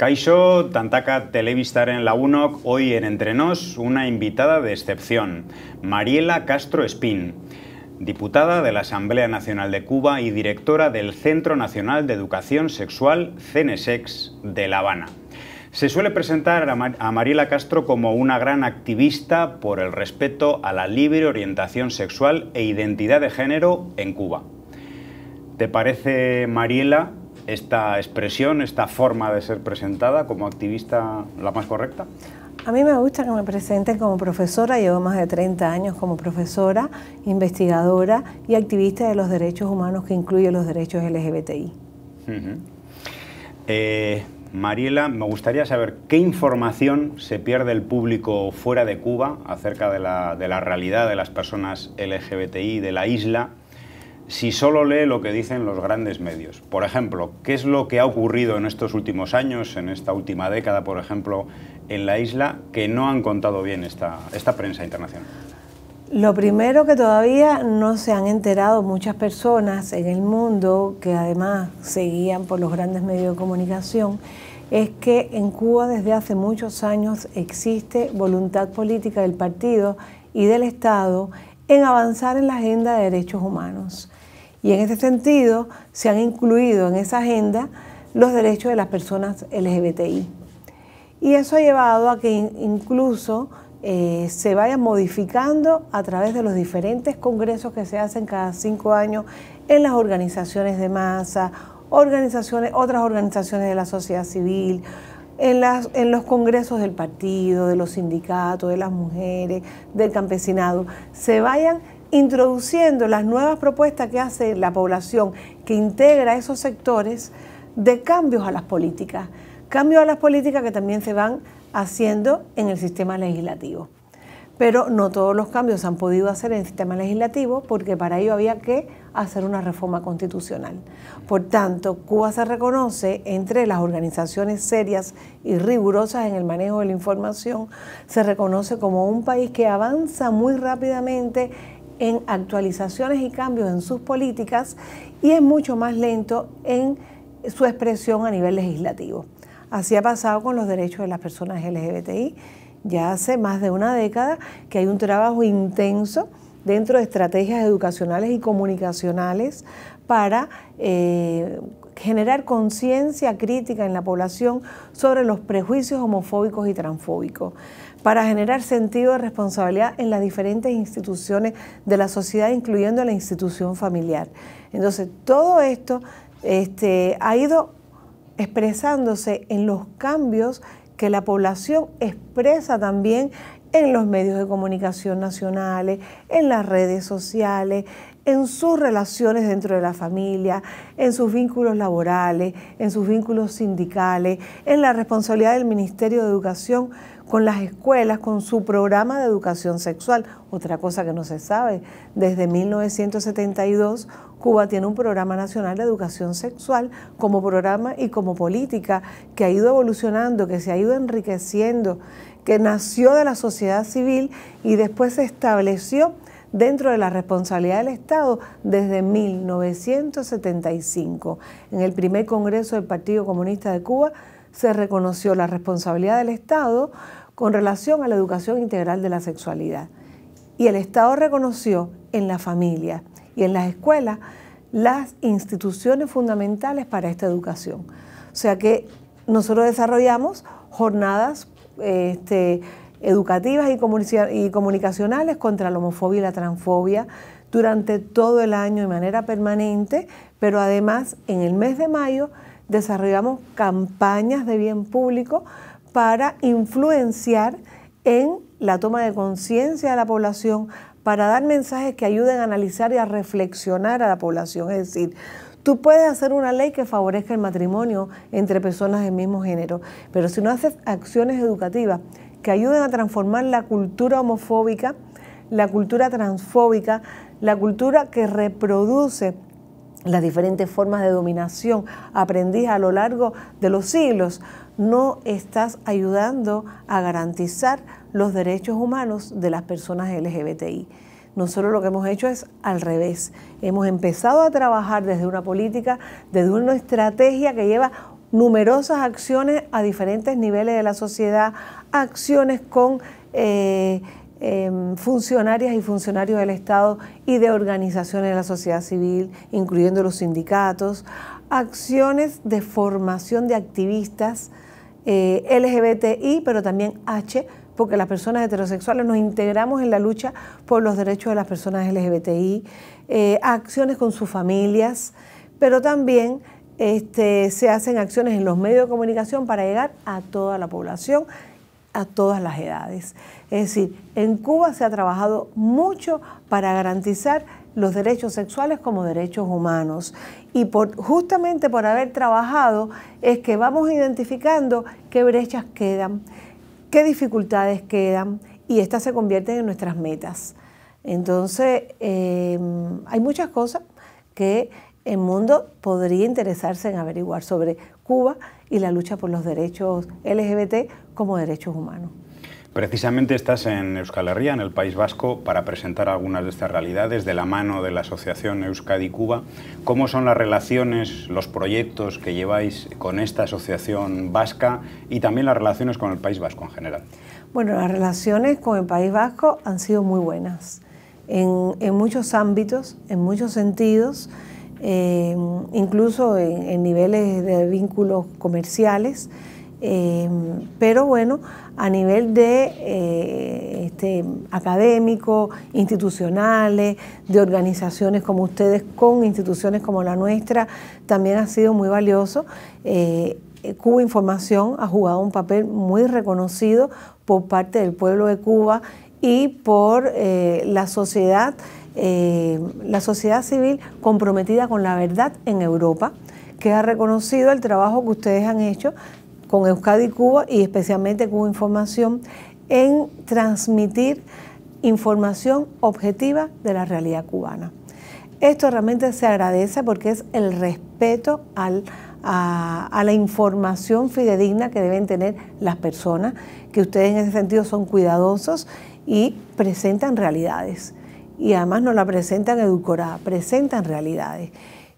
Kaixo, Tantaka Televistar en la UNOC, hoy en Entre Nos, una invitada de excepción, Mariela Castro Espín, diputada de la Asamblea Nacional de Cuba y directora del Centro Nacional de Educación Sexual, CENESEX de La Habana. Se suele presentar a Mariela Castro como una gran activista por el respeto a la libre orientación sexual e identidad de género en Cuba. ¿Te parece, Mariela, esta expresión, esta forma de ser presentada como activista la más correcta? A mí me gusta que me presenten como profesora, llevo más de 30 años como profesora, investigadora y activista de los derechos humanos que incluye los derechos LGBTI. Eh, Mariela, me gustaría saber qué información se pierde el público fuera de Cuba acerca de la realidad de las personas LGBTI de la isla si solo lee lo que dicen los grandes medios. Por ejemplo, ¿qué es lo que ha ocurrido en estos últimos años, en esta última década, por ejemplo, en la isla, que no han contado bien esta, esta prensa internacional? Lo primero que todavía no se han enterado muchas personas en el mundo, que además seguían por los grandes medios de comunicación, es que en Cuba desde hace muchos años existe voluntad política del partido y del Estado en avanzar en la agenda de derechos humanos. Y en ese sentido se han incluido en esa agenda los derechos de las personas LGBTI. Y eso ha llevado a que incluso eh, se vayan modificando a través de los diferentes congresos que se hacen cada cinco años en las organizaciones de masa, organizaciones, otras organizaciones de la sociedad civil, en, en los congresos del partido, de los sindicatos, de las mujeres, del campesinado, se vayan introduciendo las nuevas propuestas que hace la población que integra esos sectores de cambios a las políticas, cambios a las políticas que también se van haciendo en el sistema legislativo. Pero no todos los cambios se han podido hacer en el sistema legislativo porque para ello había que hacer una reforma constitucional. Por tanto, Cuba se reconoce entre las organizaciones serias y rigurosas en el manejo de la información, se reconoce como un país que avanza muy rápidamente en actualizaciones y cambios en sus políticas y es mucho más lento en su expresión a nivel legislativo. Así ha pasado con los derechos de las personas LGBTI. Ya hace más de una década que hay un trabajo intenso dentro de estrategias educacionales y comunicacionales para eh, generar conciencia crítica en la población sobre los prejuicios homofóbicos y transfóbicos para generar sentido de responsabilidad en las diferentes instituciones de la sociedad, incluyendo la institución familiar. Entonces, todo esto este, ha ido expresándose en los cambios que la población expresa también en los medios de comunicación nacionales, en las redes sociales, en sus relaciones dentro de la familia, en sus vínculos laborales, en sus vínculos sindicales, en la responsabilidad del Ministerio de Educación con las escuelas, con su programa de educación sexual. Otra cosa que no se sabe, desde 1972 Cuba tiene un programa nacional de educación sexual como programa y como política que ha ido evolucionando, que se ha ido enriqueciendo, que nació de la sociedad civil y después se estableció dentro de la responsabilidad del Estado desde 1975. En el primer Congreso del Partido Comunista de Cuba se reconoció la responsabilidad del Estado con relación a la educación integral de la sexualidad. Y el Estado reconoció en la familia y en las escuelas las instituciones fundamentales para esta educación. O sea que nosotros desarrollamos jornadas este, educativas y comunicacionales contra la homofobia y la transfobia durante todo el año de manera permanente, pero además en el mes de mayo desarrollamos campañas de bien público para influenciar en la toma de conciencia de la población, para dar mensajes que ayuden a analizar y a reflexionar a la población. Es decir, tú puedes hacer una ley que favorezca el matrimonio entre personas del mismo género, pero si no haces acciones educativas que ayuden a transformar la cultura homofóbica, la cultura transfóbica, la cultura que reproduce las diferentes formas de dominación aprendidas a lo largo de los siglos, no estás ayudando a garantizar los derechos humanos de las personas LGBTI. Nosotros lo que hemos hecho es al revés. Hemos empezado a trabajar desde una política, desde una estrategia que lleva numerosas acciones a diferentes niveles de la sociedad, acciones con eh, em, funcionarias y funcionarios del Estado y de organizaciones de la sociedad civil, incluyendo los sindicatos, acciones de formación de activistas, eh, LGBTI, pero también H, porque las personas heterosexuales nos integramos en la lucha por los derechos de las personas LGBTI, eh, acciones con sus familias, pero también este, se hacen acciones en los medios de comunicación para llegar a toda la población a todas las edades. Es decir, en Cuba se ha trabajado mucho para garantizar los derechos sexuales como derechos humanos. Y justamente por haber trabajado es que vamos identificando qué brechas quedan, qué dificultades quedan, y estas se convierten en nuestras metas. Entonces, em, hay muchas cosas que el mundo podría interesarse en averiguar sobre Cuba y la lucha por los derechos LGBT como derechos humanos. Precisamente estás en Euskal Herria, en el País Vasco, para presentar algunas de estas realidades de la mano de la Asociación Euskadi-Cuba. ¿Cómo son las relaciones, los proyectos que lleváis con esta asociación vasca y también las relaciones con el País Vasco en general? Bueno, las relaciones con el País Vasco han sido muy buenas en, muchos ámbitos, en muchos sentidos. Eh, incluso en, niveles de vínculos comerciales. Eh, pero bueno, a nivel de eh, este, académico, institucionales, de organizaciones como ustedes, con instituciones como la nuestra, también ha sido muy valioso. Cuba Información ha jugado un papel muy reconocido por parte del pueblo de Cuba y por la sociedad eh, la sociedad civil comprometida con la verdad en Europa, que ha reconocido el trabajo que ustedes han hecho con Euskadi Cuba y especialmente Cuba Información en transmitir información objetiva de la realidad cubana. Esto realmente se agradece porque es el respeto a, la información fidedigna que deben tener las personas, que ustedes en ese sentido son cuidadosos y presentan realidades y además no la presentan edulcorada, presentan realidades.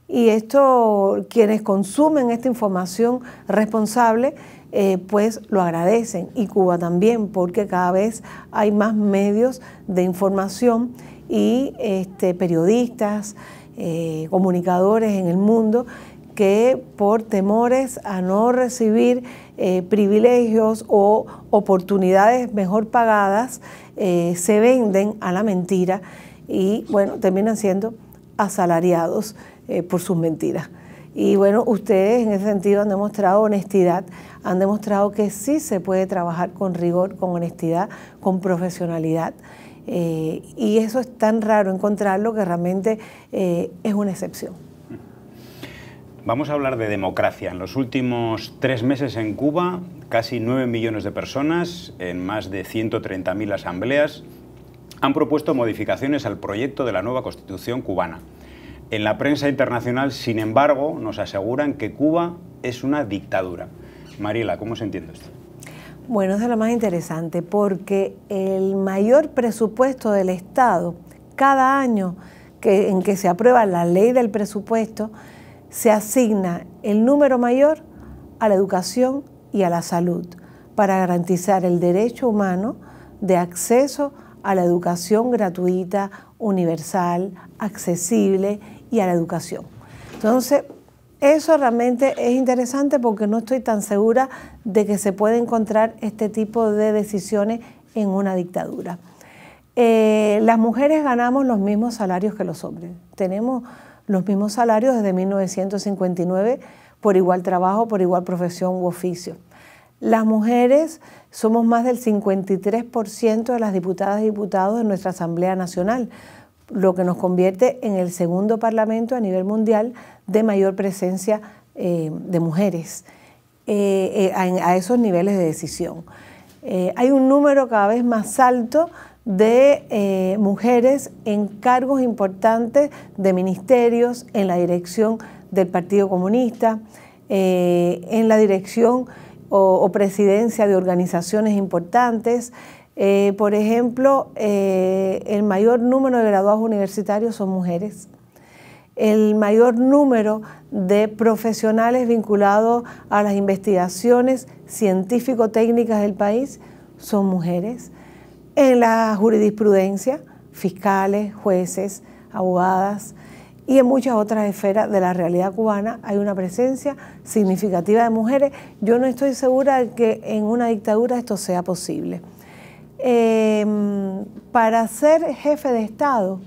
Y esto, quienes consumen esta información responsable, eh, pues lo agradecen. Y Cuba también, porque cada vez hay más medios de información y este, periodistas, eh, comunicadores en el mundo que por temores a no recibir eh, privilegios o oportunidades mejor pagadas, se venden a la mentira y bueno, terminan siendo asalariados eh, por sus mentiras. Y bueno, ustedes en ese sentido han demostrado honestidad, han demostrado que sí se puede trabajar con rigor, con honestidad, con profesionalidad. Eh, y eso es tan raro encontrarlo que realmente eh, es una excepción. Vamos a hablar de democracia. En los últimos tres meses en Cuba, casi 9 millones de personas, en más de 130.000 asambleas, han propuesto modificaciones al proyecto de la nueva Constitución cubana. En la prensa internacional, sin embargo, nos aseguran que Cuba es una dictadura. Mariela, ¿cómo se entiende esto? Bueno, es lo más interesante, porque el mayor presupuesto del Estado, cada año en que se aprueba la ley del presupuesto, se asigna el número mayor a la educación y a la salud, para garantizar el derecho humano de acceso a la educación gratuita, universal, accesible y a la educación. Entonces, eso realmente es interesante porque no estoy tan segura de que se pueda encontrar este tipo de decisiones en una dictadura. Eh, las mujeres ganamos los mismos salarios que los hombres. Tenemos los mismos salarios desde 1959 por igual trabajo, por igual profesión u oficio. Las mujeres somos más del 53% de las diputadas y diputados de nuestra Asamblea Nacional, lo que nos convierte en el segundo parlamento a nivel mundial de mayor presencia eh, de mujeres eh, eh, a, esos niveles de decisión. hay un número cada vez más alto de mujeres en cargos importantes de ministerios, en la dirección del Partido Comunista, en la dirección o, presidencia de organizaciones importantes. Eh, por ejemplo, eh, el mayor número de graduados universitarios son mujeres. El mayor número de profesionales vinculados a las investigaciones científico-técnicas del país son mujeres. En la jurisprudencia, fiscales, jueces, abogadas, y en muchas otras esferas de la realidad cubana hay una presencia significativa de mujeres. Yo no estoy segura de que en una dictadura esto sea posible. Em, para ser jefe de Estado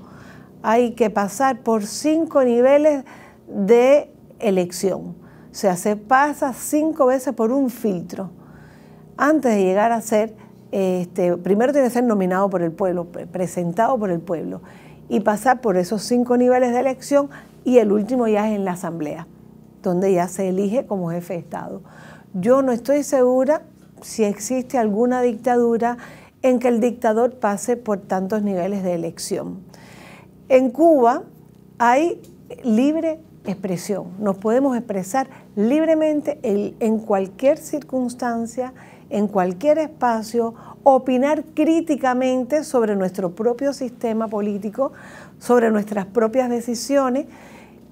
hay que pasar por cinco niveles de elección. O sea, se pasa cinco veces por un filtro antes de llegar a ser, este, primero tiene que ser nominado por el pueblo, presentado por el pueblo y pasar por esos cinco niveles de elección y el último ya es en la asamblea, donde ya se elige como jefe de Estado. Yo no estoy segura si existe alguna dictadura en que el dictador pase por tantos niveles de elección. En Cuba hay libre expresión, nos podemos expresar libremente en cualquier circunstancia en cualquier espacio, opinar críticamente sobre nuestro propio sistema político, sobre nuestras propias decisiones,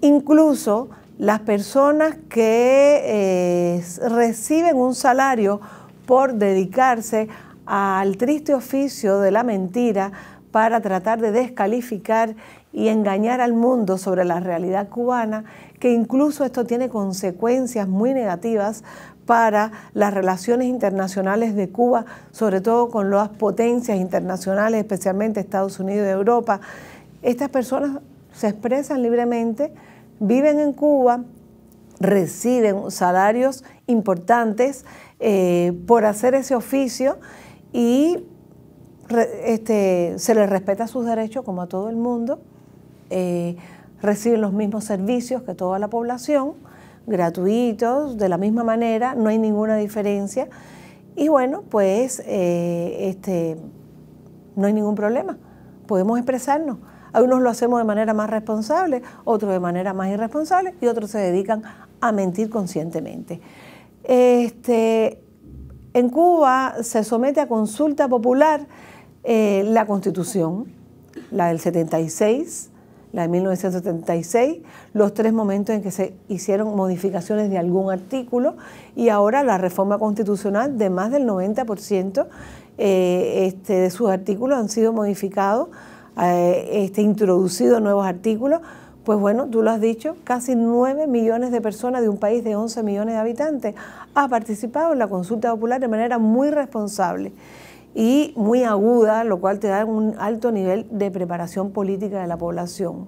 incluso las personas que eh, reciben un salario por dedicarse al triste oficio de la mentira para tratar de descalificar y engañar al mundo sobre la realidad cubana, que incluso esto tiene consecuencias muy negativas para las relaciones internacionales de Cuba, sobre todo con las potencias internacionales, especialmente Estados Unidos y Europa. Estas personas se expresan libremente, viven en Cuba, reciben salarios importantes eh, por hacer ese oficio y este, se les respeta sus derechos como a todo el mundo, eh, reciben los mismos servicios que toda la población gratuitos, de la misma manera, no hay ninguna diferencia. Y bueno, pues eh, este, no hay ningún problema, podemos expresarnos. Algunos lo hacemos de manera más responsable, otros de manera más irresponsable y otros se dedican a mentir conscientemente. Este, en Cuba se somete a consulta popular eh, la constitución, la del 76, la de 1976, los tres momentos en que se hicieron modificaciones de algún artículo y ahora la reforma constitucional de más del 90% eh, este, de sus artículos han sido modificados, eh, este, introducidos nuevos artículos. Pues bueno, tú lo has dicho, casi 9 millones de personas de un país de 11 millones de habitantes ha participado en la consulta popular de manera muy responsable y muy aguda, lo cual te da un alto nivel de preparación política de la población.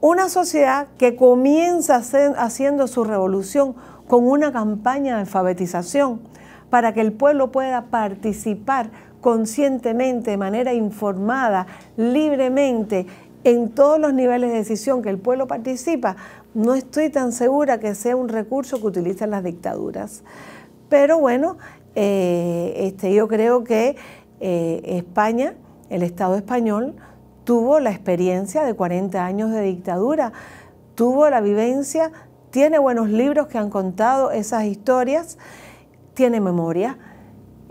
Una sociedad que comienza haciendo su revolución con una campaña de alfabetización para que el pueblo pueda participar conscientemente, de manera informada, libremente, en todos los niveles de decisión que el pueblo participa, no estoy tan segura que sea un recurso que utilizan las dictaduras. Pero bueno, eh, este, yo creo que eh, España, el Estado español, tuvo la experiencia de 40 años de dictadura, tuvo la vivencia, tiene buenos libros que han contado esas historias, tiene memoria.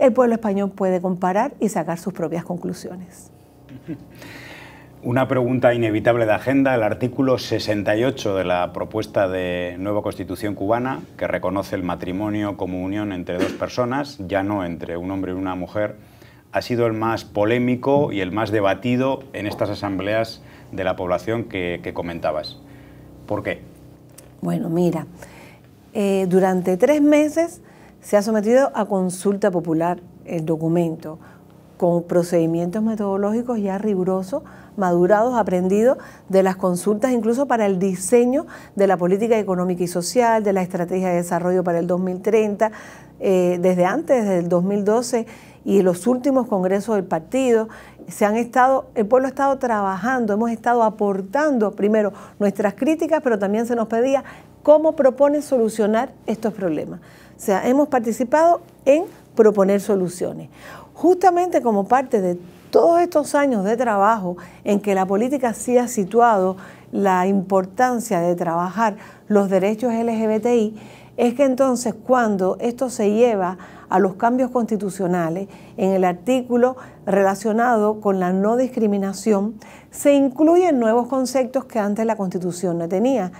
El pueblo español puede comparar y sacar sus propias conclusiones. Una pregunta inevitable de agenda, el artículo 68 de la propuesta de nueva constitución cubana, que reconoce el matrimonio como unión entre dos personas, ya no entre un hombre y una mujer, ha sido el más polémico y el más debatido en estas asambleas de la población que, comentabas. ¿Por qué? Bueno, mira, eh, durante tres meses se ha sometido a consulta popular el documento con procedimientos metodológicos ya rigurosos, madurados, aprendidos de las consultas, incluso para el diseño de la política económica y social, de la estrategia de desarrollo para el 2030, eh, desde antes, desde el 2012 y los últimos congresos del partido. Se han estado, el pueblo ha estado trabajando, hemos estado aportando primero nuestras críticas, pero también se nos pedía cómo proponen solucionar estos problemas. O sea, hemos participado en proponer soluciones justamente como parte de todos estos años de trabajo en que la política sí ha situado la importancia de trabajar los derechos LGBTI, es que entonces cuando esto se lleva a los cambios constitucionales, en el artículo relacionado con la no discriminación, se incluyen nuevos conceptos que antes la Constitución no tenía,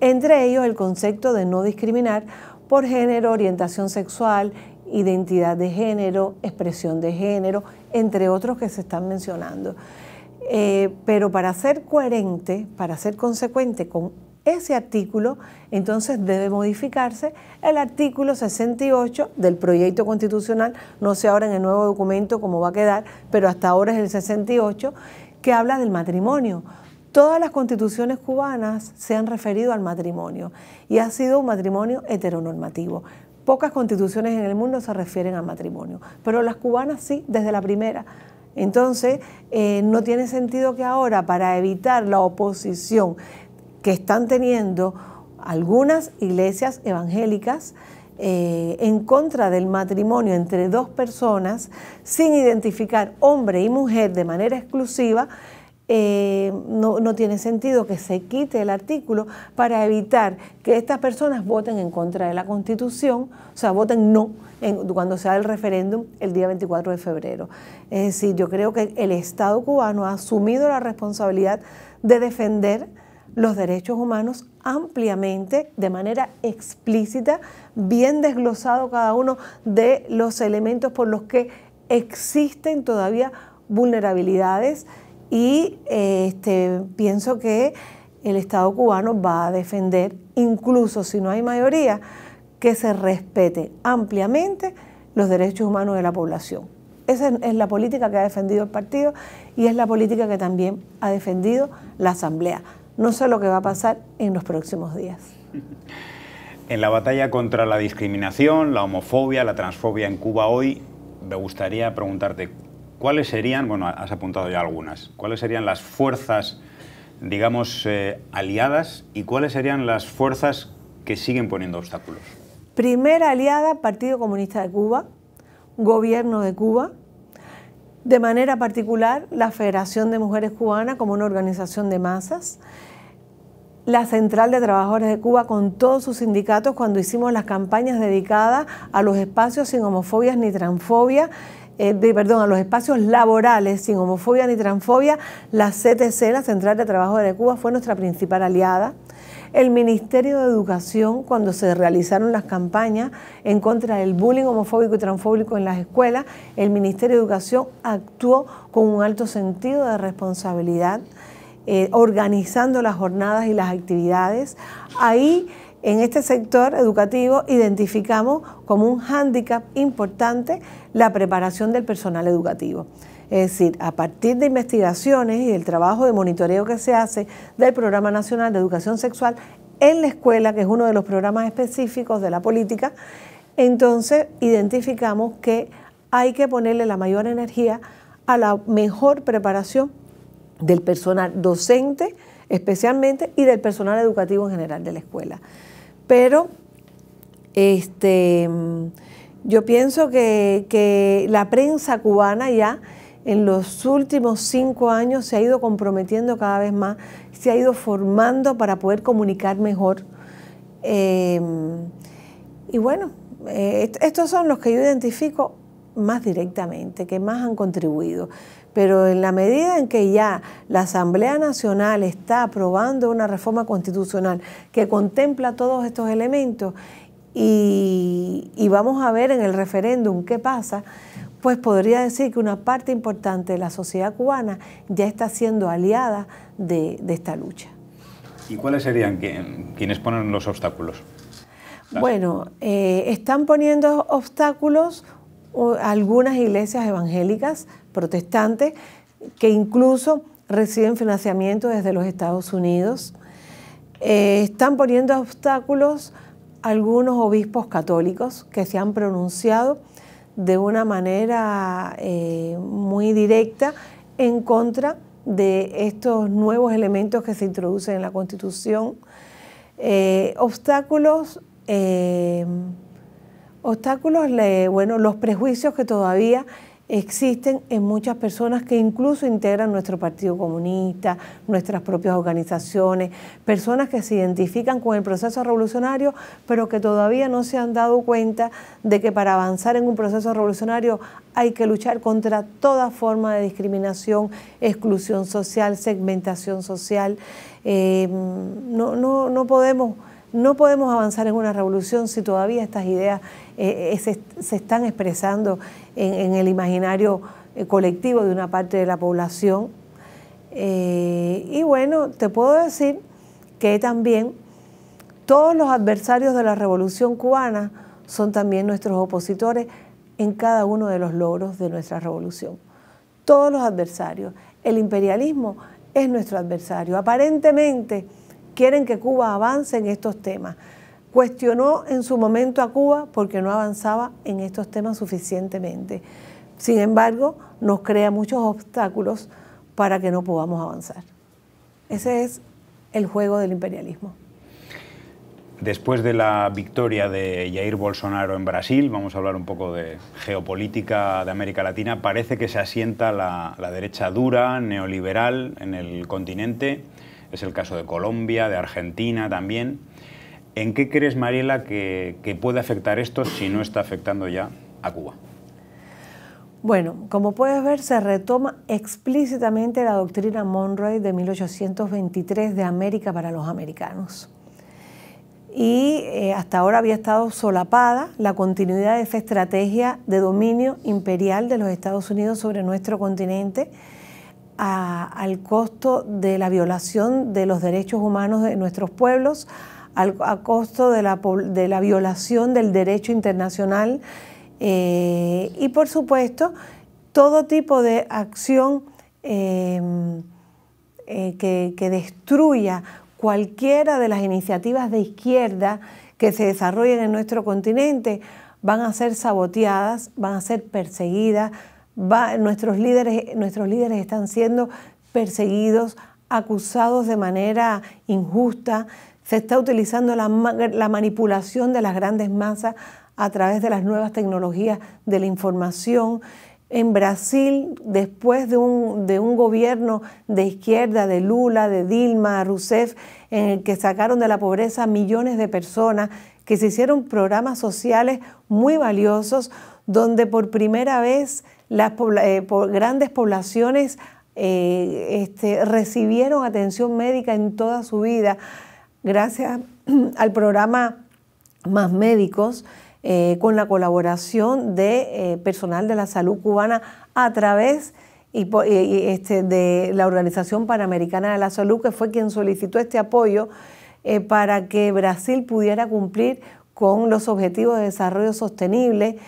entre ellos el concepto de no discriminar por género, orientación sexual, identidad de género, expresión de género, entre otros que se están mencionando. Eh, pero para ser coherente, para ser consecuente con ese artículo, entonces debe modificarse el artículo 68 del proyecto constitucional, no sé ahora en el nuevo documento cómo va a quedar, pero hasta ahora es el 68, que habla del matrimonio. Todas las constituciones cubanas se han referido al matrimonio y ha sido un matrimonio heteronormativo. Pocas constituciones en el mundo se refieren al matrimonio, pero las cubanas sí, desde la primera. Entonces, eh, no tiene sentido que ahora, para evitar la oposición que están teniendo algunas iglesias evangélicas eh, en contra del matrimonio entre dos personas, sin identificar hombre y mujer de manera exclusiva, eh, no, no, tiene sentido que se quite el artículo para evitar que estas personas voten en contra de la Constitución, o sea, voten no cuando cuando sea el referéndum el día 24 de febrero. Es decir, yo creo que el Estado cubano ha asumido la responsabilidad de defender los derechos humanos ampliamente, de manera explícita, bien desglosado cada uno de los elementos por los que existen todavía vulnerabilidades y este, pienso que el Estado cubano va a defender, incluso si no hay mayoría, que se respete ampliamente los derechos humanos de la población. Esa es la política que ha defendido el partido y es la política que también ha defendido la Asamblea. No sé lo que va a pasar en los próximos días. En la batalla contra la discriminación, la homofobia, la transfobia en Cuba hoy, me gustaría preguntarte, ¿cuáles serían, bueno, has apuntado ya algunas, cuáles serían las fuerzas, digamos, eh, aliadas y cuáles serían las fuerzas que siguen poniendo obstáculos? Primera aliada, Partido Comunista de Cuba, Gobierno de Cuba, de manera particular la Federación de Mujeres Cubanas como una organización de masas, la Central de Trabajadores de Cuba con todos sus sindicatos cuando hicimos las campañas dedicadas a los espacios sin homofobias ni transfobia. Eh, perdón, a los espacios laborales sin homofobia ni transfobia, la CTC, la Central de Trabajo de Cuba, fue nuestra principal aliada. El Ministerio de Educación, cuando se realizaron las campañas en contra del bullying homofóbico y transfóbico en las escuelas, el Ministerio de Educación actuó con un alto sentido de responsabilidad, eh, organizando las jornadas y las actividades. Ahí en este sector educativo identificamos como un hándicap importante la preparación del personal educativo. Es decir, a partir de investigaciones y del trabajo de monitoreo que se hace del Programa Nacional de Educación Sexual en la escuela, que es uno de los programas específicos de la política, entonces identificamos que hay que ponerle la mayor energía a la mejor preparación del personal docente especialmente y del personal educativo en general de la escuela. Pero este yo pienso que, la prensa cubana ya en los últimos cinco años se ha ido comprometiendo cada vez más, se ha ido formando para poder comunicar mejor. Em, y bueno, eh, estos son los que yo identifico más directamente, que más han contribuido. Pero en la medida en que ya la Asamblea Nacional está aprobando una reforma constitucional que contempla todos estos elementos, y, vamos a ver en el referéndum qué pasa, pues podría decir que una parte importante de la sociedad cubana ya está siendo aliada de, esta lucha. ¿Y cuáles serían quienes ponen los obstáculos? Bueno, eh, están poniendo obstáculos algunas iglesias evangélicas protestantes que incluso reciben financiamiento desde los Estados Unidos. Eh, están poniendo obstáculos algunos obispos católicos que se han pronunciado de una manera eh, muy directa en contra de estos nuevos elementos que se introducen en la Constitución, eh, obstáculos, eh, obstáculos, bueno, los prejuicios que todavía existen en muchas personas que incluso integran nuestro Partido Comunista, nuestras propias organizaciones, personas que se identifican con el proceso revolucionario, pero que todavía no se han dado cuenta de que para avanzar en un proceso revolucionario hay que luchar contra toda forma de discriminación, exclusión social, segmentación social. Eh, no, no, no, podemos, no podemos avanzar en una revolución si todavía estas ideas eh, eh, se, están expresando en, el imaginario eh, colectivo de una parte de la población. y bueno, te puedo decir que también todos los adversarios de la revolución cubana son también nuestros opositores en cada uno de los logros de nuestra revolución. Todos los adversarios. El imperialismo es nuestro adversario. Aparentemente quieren que Cuba avance en estos temas cuestionó en su momento a Cuba porque no avanzaba en estos temas suficientemente. Sin embargo, nos crea muchos obstáculos para que no podamos avanzar. Ese es el juego del imperialismo. Después de la victoria de Jair Bolsonaro en Brasil, vamos a hablar un poco de geopolítica de América Latina, parece que se asienta la, derecha dura, neoliberal en el continente. Es el caso de Colombia, de Argentina también. ¿En qué crees, Mariela, que, puede afectar esto si no está afectando ya a Cuba? Bueno, como puedes ver, se retoma explícitamente la doctrina Monroe de 1823 de América para los americanos. Y eh, hasta ahora había estado solapada la continuidad de esa estrategia de dominio imperial de los Estados Unidos sobre nuestro continente al costo de la violación de los derechos humanos de nuestros pueblos, a costo de la, violación del derecho internacional eh, y por supuesto todo tipo de acción em, eh, que, destruya cualquiera de las iniciativas de izquierda que se desarrollen en nuestro continente van a ser saboteadas, van a ser perseguidas, nuestros, líderes, nuestros líderes están siendo perseguidos, acusados de manera injusta, se está utilizando la, manipulación de las grandes masas a través de las nuevas tecnologías de la información. En Brasil, después de un, de un, gobierno de izquierda, de Lula, de Dilma, Rousseff, en que sacaron de la pobreza millones de personas, que se hicieron programas sociales muy valiosos, donde por primera vez las eh, grandes poblaciones eh, este, recibieron atención médica en toda su vida gracias al programa Más Médicos, eh, con la colaboración de eh, personal de la salud cubana a través y, este, de la Organización Panamericana de la Salud, que fue quien solicitó este apoyo eh, para que Brasil pudiera cumplir con los objetivos de desarrollo sostenible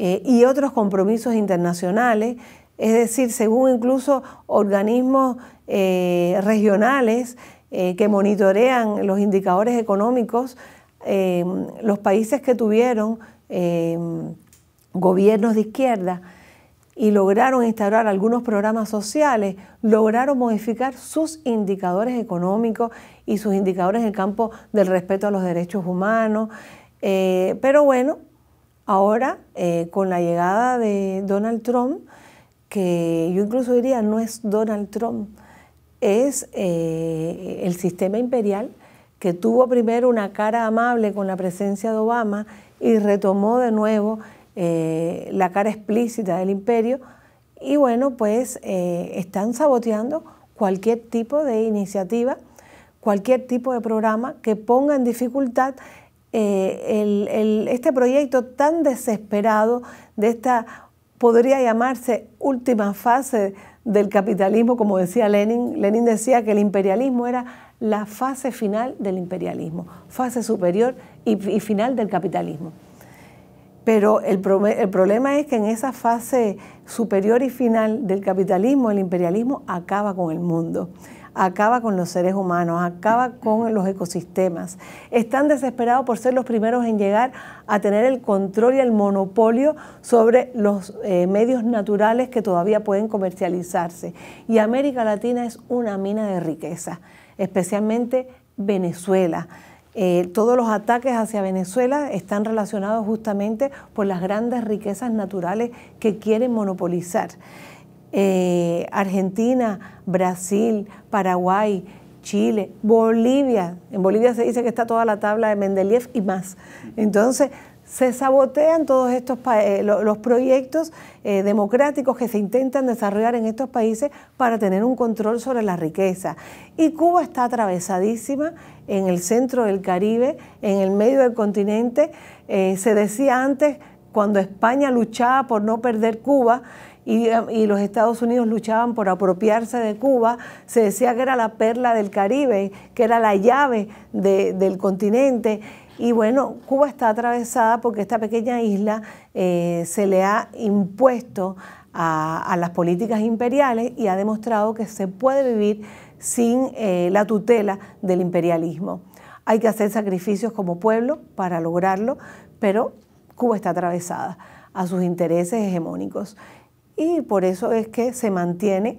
y otros compromisos internacionales, es decir, según incluso organismos regionales, eh, que monitorean los indicadores económicos, eh, los países que tuvieron eh, gobiernos de izquierda y lograron instaurar algunos programas sociales, lograron modificar sus indicadores económicos y sus indicadores en el campo del respeto a los derechos humanos. pero bueno, ahora con la llegada de Donald Trump, que yo incluso diría no es Donald Trump, es eh, el sistema imperial que tuvo primero una cara amable con la presencia de Obama y retomó de nuevo eh, la cara explícita del imperio y bueno, pues eh, están saboteando cualquier tipo de iniciativa, cualquier tipo de programa que ponga en dificultad este proyecto tan desesperado de esta, podría llamarse, última fase del capitalismo, como decía Lenin. Lenin decía que el imperialismo era la fase final del imperialismo, fase superior y, final del capitalismo. Pero el, problema es que en esa fase superior y final del capitalismo, el imperialismo acaba con el mundo acaba con los seres humanos, acaba con los ecosistemas. Están desesperados por ser los primeros en llegar a tener el control y el monopolio sobre los eh, medios naturales que todavía pueden comercializarse. Y América Latina es una mina de riqueza, especialmente Venezuela. Eh, todos los ataques hacia Venezuela están relacionados justamente por las grandes riquezas naturales que quieren monopolizar. Eh, Argentina, Brasil, Paraguay, Chile, Bolivia. En Bolivia se dice que está toda la tabla de Mendeleev y más. Entonces, se sabotean todos estos eh, los proyectos eh, democráticos que se intentan desarrollar en estos países para tener un control sobre la riqueza. Y Cuba está atravesadísima en el centro del Caribe, en el medio del continente. se decía antes, cuando España luchaba por no perder Cuba, Em, y, los Estados Unidos luchaban por apropiarse de Cuba, se decía que era la perla del Caribe, que era la llave del continente. Y bueno, Cuba está atravesada porque esta pequeña isla eh, se le ha impuesto a, las políticas imperiales y ha demostrado que se puede vivir sin eh, la tutela del imperialismo. Hay que hacer sacrificios como pueblo para lograrlo, pero Cuba está atravesada a sus intereses hegemónicos y por eso es que se mantiene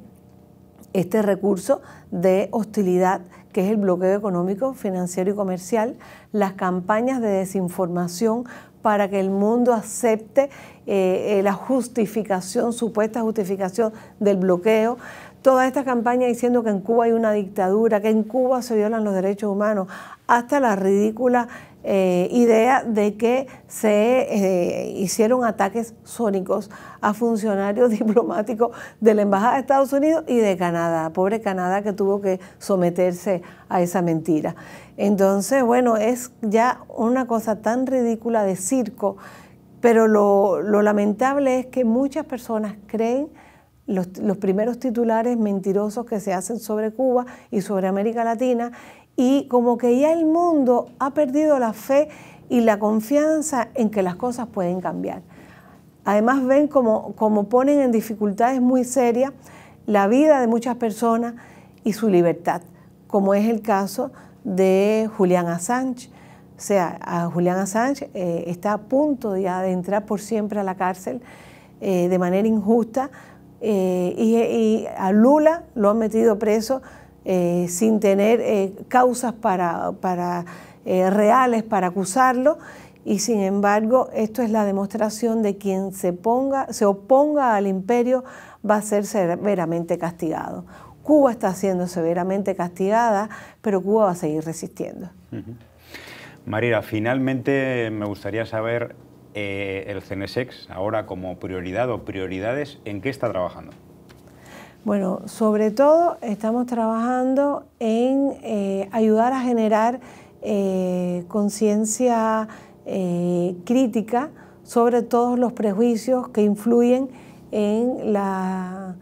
este recurso de hostilidad que es el bloqueo económico, financiero y comercial, las campañas de desinformación para que el mundo acepte eh, eh, la justificación, supuesta justificación del bloqueo, toda esta campaña diciendo que en Cuba hay una dictadura, que en Cuba se violan los derechos humanos, hasta la ridícula eh, idea de que se eh, hicieron ataques sónicos a funcionarios diplomáticos de la Embajada de Estados Unidos y de Canadá. Pobre Canadá que tuvo que someterse a esa mentira. Entonces, bueno, es ya una cosa tan ridícula de circo, pero lo, lamentable es que muchas personas creen los, primeros titulares mentirosos que se hacen sobre Cuba y sobre América Latina y como que ya el mundo ha perdido la fe y la confianza en que las cosas pueden cambiar. Además ven como, como ponen en dificultades muy serias la vida de muchas personas y su libertad, como es el caso de Julián Assange. O sea, a Julián Assange eh, está a punto de entrar por siempre a la cárcel eh, de manera injusta eh, y, y a Lula lo han metido preso eh, sin tener eh, causas para, para eh, reales para acusarlo y sin embargo esto es la demostración de quien se, ponga, se oponga al imperio va a ser severamente castigado. Cuba está siendo severamente castigada, pero Cuba va a seguir resistiendo. María, finalmente me gustaría saber el CNSEX ahora como prioridad o prioridades, ¿en qué está trabajando? Bueno, sobre todo estamos trabajando en eh, ayudar a generar eh, conciencia eh, crítica sobre todos los prejuicios que influyen en las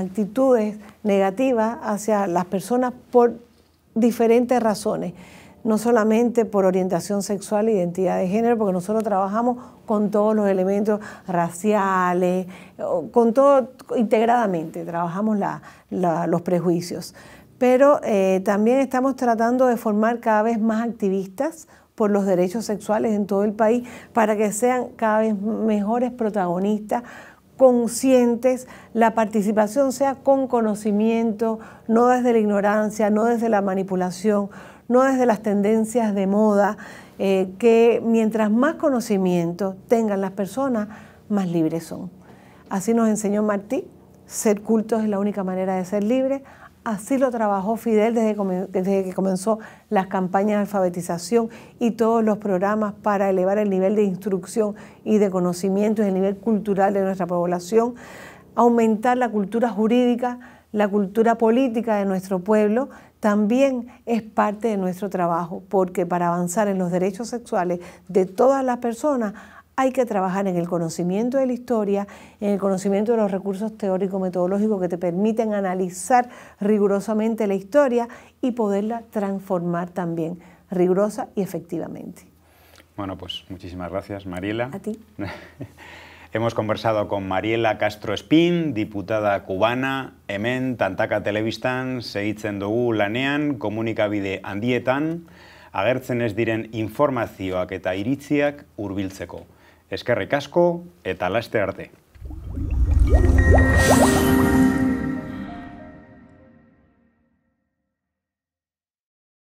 actitudes negativas hacia las personas por diferentes razones no solamente por orientación sexual e identidad de género, porque nosotros trabajamos con todos los elementos raciales, con todo integradamente, trabajamos los prejuicios. Pero eh, también estamos tratando de formar cada vez más activistas por los derechos sexuales en todo el país para que sean cada vez mejores protagonistas conscientes, la participación sea con conocimiento, no desde la ignorancia, no desde la manipulación, no desde las tendencias de moda, eh, que mientras más conocimiento tengan las personas, más libres son. Así nos enseñó Martí, ser cultos es la única manera de ser libre. Así lo trabajó Fidel desde, desde que comenzó las campañas de alfabetización y todos los programas para elevar el nivel de instrucción y de conocimiento y el nivel cultural de nuestra población, aumentar la cultura jurídica, la cultura política de nuestro pueblo, también es parte de nuestro trabajo, porque para avanzar en los derechos sexuales de todas las personas hay que trabajar en el conocimiento de la historia, en el conocimiento de los recursos teórico-metodológicos que te permiten analizar rigurosamente la historia y poderla transformar también rigurosa y efectivamente. Bueno, pues muchísimas gracias, Mariela. A ti. Hemos conversado con Mariela Castro Espín, diputada cubana, hemen tantaka telebistan segitzen dugu lanean komunikabide handietan, agertzen ez diren informazioak eta iritziak hurbiltzeko. Eskerrik asko eta laste arte.